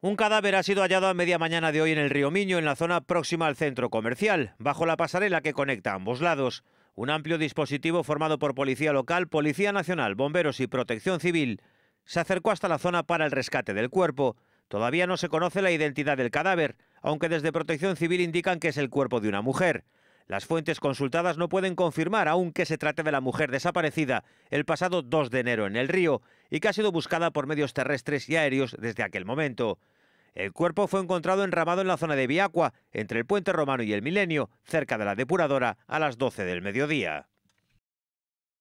Un cadáver ha sido hallado a media mañana de hoy en el río Miño, en la zona próxima al centro comercial, bajo la pasarela que conecta ambos lados. Un amplio dispositivo formado por Policía Local, Policía Nacional, Bomberos y Protección Civil se acercó hasta la zona para el rescate del cuerpo. Todavía no se conoce la identidad del cadáver, aunque desde Protección Civil indican que es el cuerpo de una mujer. Las fuentes consultadas no pueden confirmar aún que se trate de la mujer desaparecida el pasado 2 de enero en el río y que ha sido buscada por medios terrestres y aéreos desde aquel momento. El cuerpo fue encontrado enramado en la zona de Viacua, entre el puente romano y el Milenio, cerca de la depuradora, a las 12 del mediodía.